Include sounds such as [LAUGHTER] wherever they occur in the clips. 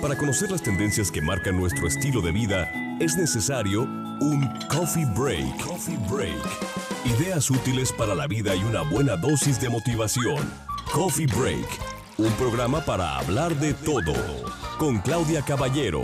Para conocer las tendencias que marcan nuestro estilo de vida, es necesario un coffee break. Coffee break. Ideas útiles para la vida y una buena dosis de motivación. Coffee Break, un programa para hablar de todo, con Claudia Caballero.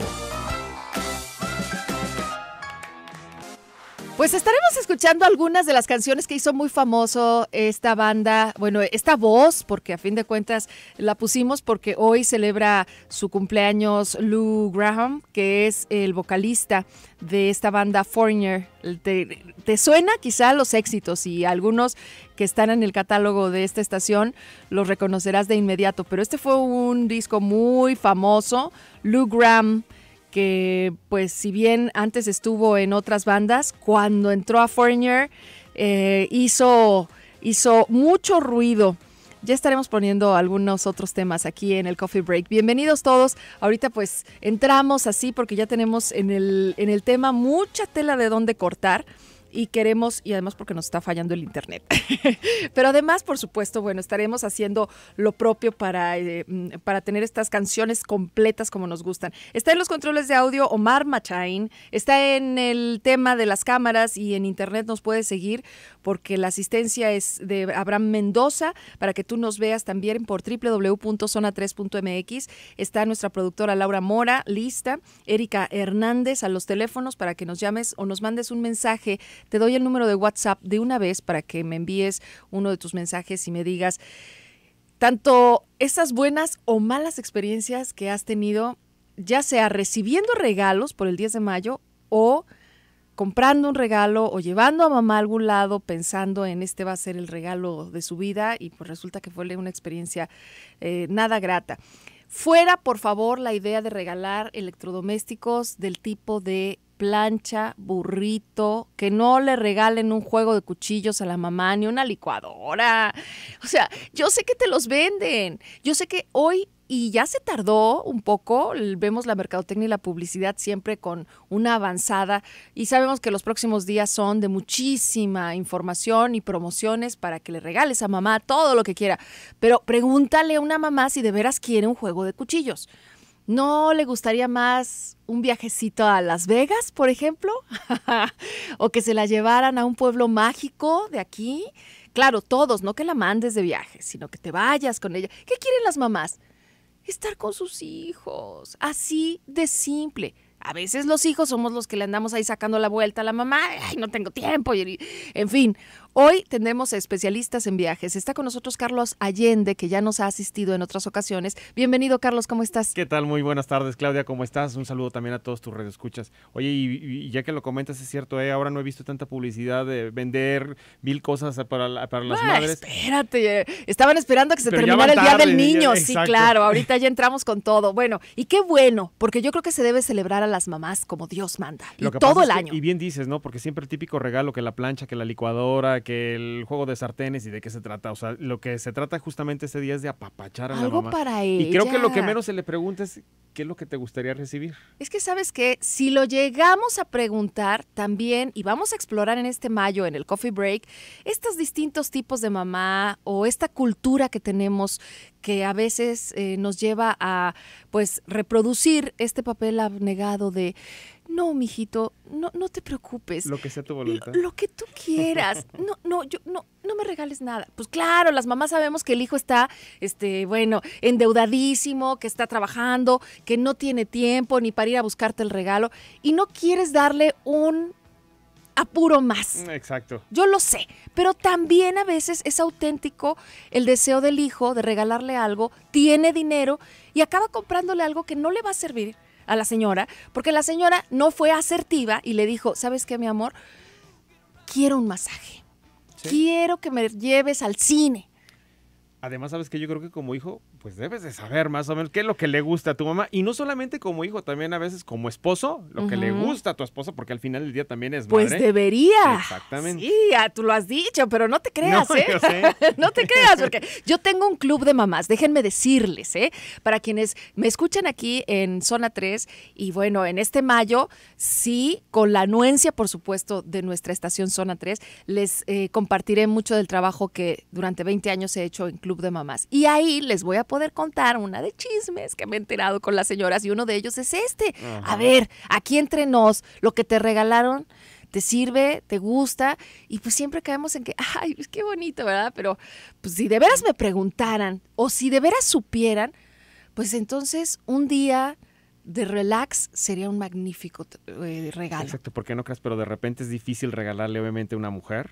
Pues estaremos escuchando algunas de las canciones que hizo muy famoso esta banda, bueno, esta voz, porque a fin de cuentas la pusimos porque hoy celebra su cumpleaños Lou Graham, que es el vocalista de esta banda Foreigner. ¿Te, suena quizá los éxitos y algunos que están en el catálogo de esta estación los reconocerás de inmediato, pero este fue un disco muy famoso, Lou Graham que pues si bien antes estuvo en otras bandas, cuando entró a Foreigner eh, hizo, hizo mucho ruido. Ya estaremos poniendo algunos otros temas aquí en el Coffee Break. Bienvenidos todos. Ahorita pues entramos así porque ya tenemos en el, en el tema mucha tela de dónde cortar y queremos, y además porque nos está fallando el Internet. [LAUGHS] Pero además, por supuesto, bueno, estaremos haciendo lo propio para, eh, mm, para tener estas canciones completas como nos gustan. Está en los controles de audio Omar Machain, está en el tema de las cámaras y en Internet nos puede seguir porque la asistencia es de Abraham Mendoza para que tú nos veas también por www.zona3.mx. Está nuestra productora Laura Mora, lista. Erika Hernández a los teléfonos para que nos llames o nos mandes un mensaje te doy el número de WhatsApp de una vez para que me envíes uno de tus mensajes y me digas tanto esas buenas o malas experiencias que has tenido, ya sea recibiendo regalos por el 10 de mayo o comprando un regalo o llevando a mamá a algún lado pensando en este va a ser el regalo de su vida y pues resulta que fue una experiencia eh, nada grata. Fuera, por favor, la idea de regalar electrodomésticos del tipo de plancha, burrito, que no le regalen un juego de cuchillos a la mamá ni una licuadora. O sea, yo sé que te los venden. Yo sé que hoy y ya se tardó un poco, vemos la mercadotecnia y la publicidad siempre con una avanzada y sabemos que los próximos días son de muchísima información y promociones para que le regales a mamá todo lo que quiera, pero pregúntale a una mamá si de veras quiere un juego de cuchillos. ¿No le gustaría más un viajecito a Las Vegas, por ejemplo? [LAUGHS] ¿O que se la llevaran a un pueblo mágico de aquí? Claro, todos, no que la mandes de viaje, sino que te vayas con ella. ¿Qué quieren las mamás? Estar con sus hijos, así de simple. A veces los hijos somos los que le andamos ahí sacando la vuelta a la mamá, ay, no tengo tiempo, en fin. Hoy tenemos especialistas en viajes. Está con nosotros Carlos Allende, que ya nos ha asistido en otras ocasiones. Bienvenido, Carlos, ¿cómo estás? ¿Qué tal? Muy buenas tardes, Claudia, ¿cómo estás? Un saludo también a todos tus escuchas. Oye, y, ya que lo comentas, es cierto, ¿eh? ahora no he visto tanta publicidad de vender mil cosas para, las ah, madres. Espérate, eh, estaban esperando a que se terminara el Día del Niño. sí, claro, [LAUGHS] ahorita ya entramos con todo. Bueno, y qué bueno, porque yo creo que se debe celebrar a las mamás como Dios manda, todo el año. y bien dices, ¿no? Porque siempre el típico regalo que la plancha, que la licuadora, que el juego de sartenes y de qué se trata. O sea, lo que se trata justamente ese día es de apapachar a la mamá. para ella. Y creo que lo que menos se le pregunta es qué es lo que te gustaría recibir. Es que sabes que si lo llegamos a preguntar también, y vamos a explorar en este mayo, en el coffee break, estos distintos tipos de mamá o esta cultura que tenemos que a veces eh, nos lleva a pues reproducir este papel abnegado de no, mijito, no, no te preocupes. Lo que sea tu voluntad. Lo, que tú quieras. [LAUGHS] No, no, yo, no, no me regales nada. Pues claro, las mamás sabemos que el hijo está, este, bueno, endeudadísimo, que está trabajando, que no tiene tiempo ni para ir a buscarte el regalo. Y no quieres darle un apuro más. Mm, exacto. Yo lo sé, pero también a veces es auténtico el deseo del hijo de regalarle algo, tiene dinero y acaba comprándole algo que no le va a servir a la señora, porque la señora no fue asertiva y le dijo, ¿sabes qué, mi amor? Quiero un masaje. Quiero que me lleves al cine. Además, ¿sabes que Yo creo que como hijo pues debes de saber más o menos qué es lo que le gusta a tu mamá. Y no solamente como hijo, también a veces como esposo, lo que le gusta a tu esposo porque al final del día también es pues madre. Pues debería. Exactamente. Sí, ah, tú lo has dicho, pero no te creas, no, [LAUGHS] ¿eh? [LAUGHS] no te creas, porque yo tengo un club de mamás, déjenme decirles, ¿eh? Para quienes me escuchan aquí en Zona 3, y bueno, en este mayo, sí, con la anuencia, por supuesto, de nuestra estación Zona 3, les eh, compartiré mucho del trabajo que durante 20 años he hecho en Club de Mamás. Y ahí les voy a poder contar una de chismes que me he enterado con las señoras y uno de ellos es este. A ver, aquí entre nos, lo que te regalaron te sirve, te gusta, y pues siempre caemos en que, ay, pues qué bonito, ¿verdad? Pero pues si de veras me preguntaran o si de veras supieran, pues entonces un día de relax sería un magnífico eh, regalo. Exacto, porque no creas, pero de repente es difícil regalarle obviamente a una mujer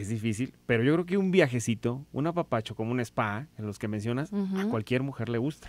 es difícil, pero yo creo que un viajecito, un apapacho como un spa, en los que mencionas, a cualquier mujer le gusta.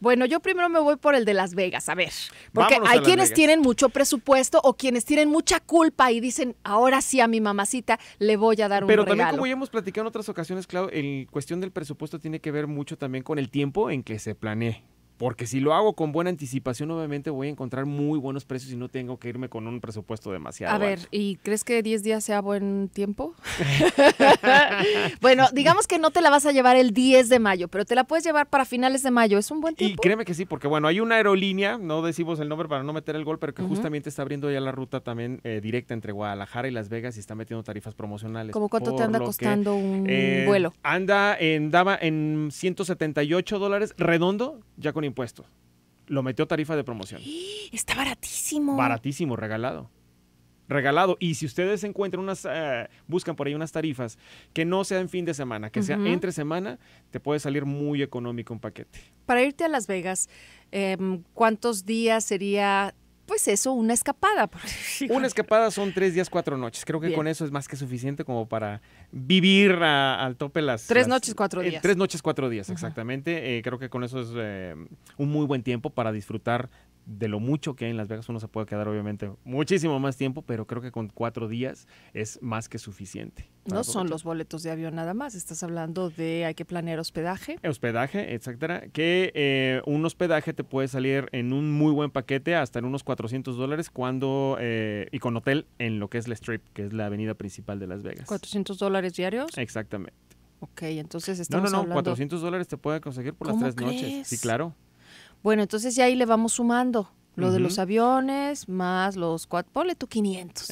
Bueno, yo primero me voy por el de Las Vegas, a ver. Porque hay quienes tienen mucho presupuesto o quienes tienen mucha culpa y dicen, ahora sí a mi mamacita le voy a dar un Pero también, como ya hemos platicado en otras ocasiones, claro, el cuestión del presupuesto tiene que ver mucho también con el tiempo en que se planee. Porque si lo hago con buena anticipación, obviamente voy a encontrar muy buenos precios y no tengo que irme con un presupuesto demasiado. A ver, ¿y crees que 10 días sea buen tiempo? [LAUGHS] [LAUGHS] bueno, digamos que no te la vas a llevar el 10 de mayo, pero te la puedes llevar para finales de mayo. Es un buen tiempo. Y créeme que sí, porque bueno, hay una aerolínea, no decimos el nombre para no meter el gol, pero que justamente está abriendo ya la ruta también eh, directa entre Guadalajara y Las Vegas y está metiendo tarifas promocionales. ¿Cómo cuánto te anda costando un eh, vuelo? Anda en, en 178 dólares redondo ya con impuestos. Lo metió tarifa de promoción. [GASPS] Está baratísimo. Baratísimo, regalado. Regalado. Y si ustedes encuentran unas, eh, buscan por ahí unas tarifas que no sea en fin de semana, que sea entre semana, te puede salir muy económico un paquete. Para irte a Las Vegas, em, ¿cuántos días sería pues eso, una escapada. [LAUGHS] Una escapada son tres días, cuatro noches. Creo que con eso es más que suficiente como para vivir al tope las... Tres noches, cuatro eh, días. tres noches, cuatro días, exactamente. Eh, creo que con eso es eh, un muy buen tiempo para disfrutar de lo mucho que hay en Las Vegas, uno se puede quedar obviamente muchísimo más tiempo, pero creo que con cuatro días es más que suficiente. No son los boletos de avión nada más, estás hablando de hay que planear hospedaje. Hospedaje, etcétera, que eh, un hospedaje te puede salir en un muy buen paquete hasta en unos 400 dólares cuando, eh, y con hotel en lo que es la Strip, que es la avenida principal de Las Vegas. 400 dólares diarios. Exactamente. Ok, entonces estamos No, no, no, 400 dólares te puede conseguir por las tres noches. Sí, claro. Bueno, entonces ya ahí le vamos sumando lo de los aviones, más los cuatro, ponle 500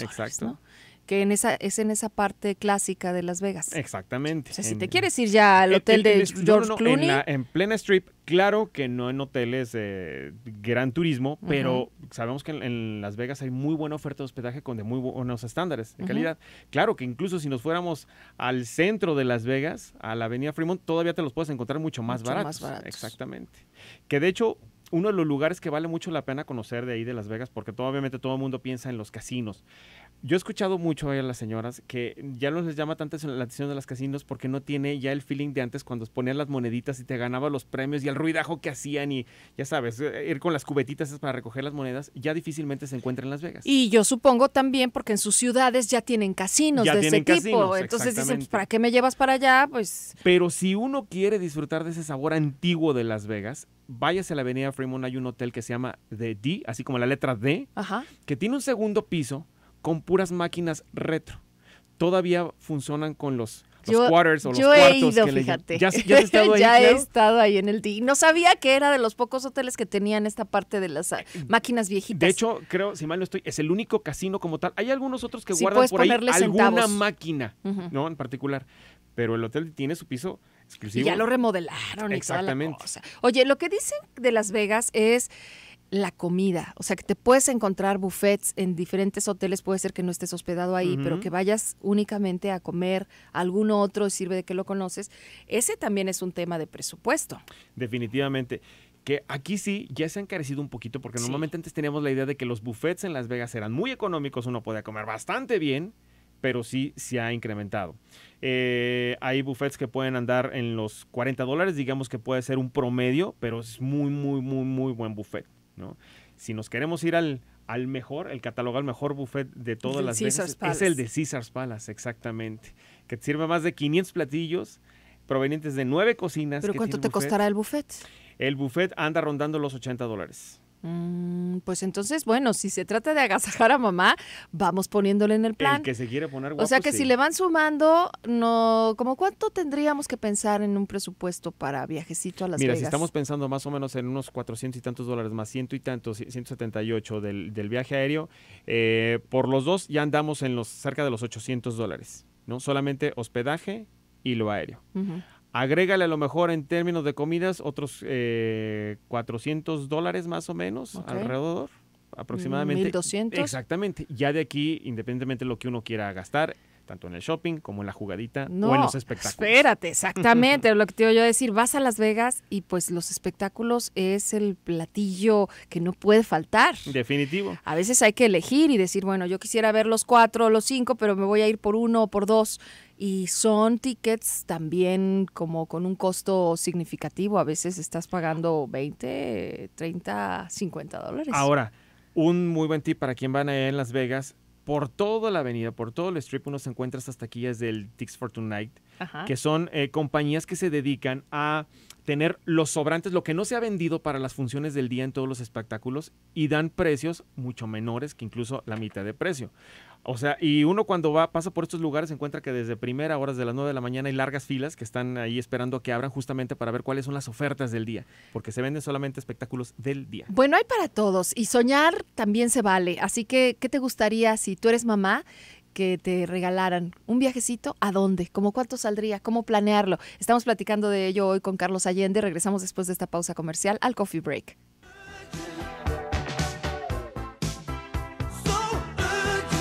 que en esa es en esa parte clásica de Las Vegas. Exactamente. O sea, si te quieres ir ya al eh, hotel de George Clooney. en, plena strip, claro que no en hoteles de gran turismo, pero sabemos que en, Las Vegas hay muy buena oferta de hospedaje con de muy buenos estándares de calidad. Claro que incluso si nos fuéramos al centro de Las Vegas, a la avenida Fremont, todavía te los puedes encontrar mucho más baratos. Más baratos. Exactamente. Que de hecho, uno de los lugares que vale mucho la pena conocer de ahí de Las Vegas, porque obviamente todo el mundo piensa en los casinos. Yo he escuchado mucho a las señoras que ya no les llama tanto la atención de las casinos porque no tiene ya el feeling de antes cuando ponían las moneditas y te ganaba los premios y el ruidajo que hacían y ya sabes, eh, eh, ir con las cubetitas para recoger las monedas, ya difícilmente se encuentra en Las Vegas. Y yo supongo también porque en sus ciudades ya tienen casinos de ese tipo, entonces dicen, pues, ¿para qué me llevas para allá? Pues Pero si uno quiere disfrutar de ese sabor antiguo de Las Vegas, váyase a la Avenida Fremont, hay un hotel que se llama The D, así como la letra D, que tiene un segundo piso con puras máquinas retro. Todavía funcionan con los quarters o los yo he ido, que fíjate. ¿Ya, has estado [LAUGHS] ahí, ya he estado ahí en el D. No sabía que era de los pocos hoteles que tenían esta parte de las ah, eh, máquinas viejitas. De hecho, creo, si mal no estoy, es el único casino como tal. Hay algunos otros que guardan por ahí alguna máquina, ¿no? En particular. Pero el hotel tiene su piso exclusivo. Y ya lo remodelaron Exactamente. y Oye, lo que dicen de Las Vegas es la comida. O sea, que te puedes encontrar buffets en diferentes hoteles, puede ser que no estés hospedado ahí, pero que vayas únicamente a comer alguno algún otro, sirve de que lo conoces. Ese también es un tema de presupuesto. Definitivamente. Que aquí sí ya se han encarecido un poquito, porque normalmente antes teníamos la idea de que los buffets en Las Vegas eran muy económicos, uno podía comer bastante bien, pero sí se ha incrementado. Eh, hay buffets que pueden andar en los 40 dólares, digamos que puede ser un promedio, pero es muy, muy, muy, muy buen buffet. Si nos queremos ir al, mejor, el catalogar al mejor buffet de todas las veces es el de Caesars Palace, exactamente, que te sirve más de 500 platillos provenientes de nueve cocinas. ¿Pero cuánto te costará el buffet? El buffet anda rondando los 80 dólares. Mm, pues entonces, bueno, si se trata de agasajar a mamá, vamos poniéndole en el plan. El que se quiere poner O sea que si le van sumando, no, como cuánto tendríamos que pensar en un presupuesto para viajecito a Las Mira, si estamos pensando más o menos en unos cuatrocientos y tantos dólares más ciento y tantos, 178 del, del viaje aéreo, eh, por los dos ya andamos en los cerca de los 800 dólares, ¿no? Solamente hospedaje y lo aéreo. Agrégale a lo mejor en términos de comidas otros 400 eh, dólares más o menos alrededor, aproximadamente. 1.200. Mm, exactamente. Ya de aquí, independientemente de lo que uno quiera gastar, tanto en el shopping como en la jugadita no, o en los espectáculos. Espérate, [LAUGHS] exactamente, lo que te voy a decir, vas a Las Vegas y pues los espectáculos es el platillo que no puede faltar. Definitivo. A veces hay que elegir y decir, bueno, yo quisiera ver los cuatro o los cinco, pero me voy a ir por uno o por dos y son tickets también como con un costo significativo. A veces estás pagando 20, 30, 50 dólares. Ahora, un muy buen tip para quien van a ir en Las Vegas. Por toda la avenida, por todo el strip, uno se encuentra estas taquillas del Tix for Tonight, que son eh, compañías que se dedican a tener los sobrantes, lo que no se ha vendido para las funciones del día en todos los espectáculos, y dan precios mucho menores que incluso la mitad de precio. O sea, y uno cuando va, pasa por estos lugares, encuentra que desde primera horas de las 9 de la mañana hay largas filas que están ahí esperando a que abran justamente para ver cuáles son las ofertas del día, porque se venden solamente espectáculos del día. Bueno, hay para todos y soñar también se vale. Así que, ¿qué te gustaría si tú eres mamá? que te regalaran un viajecito, ¿a dónde? ¿Cómo cuánto saldría? ¿Cómo planearlo? Estamos platicando de ello hoy con Carlos Allende. Regresamos después de esta pausa comercial al Coffee Break.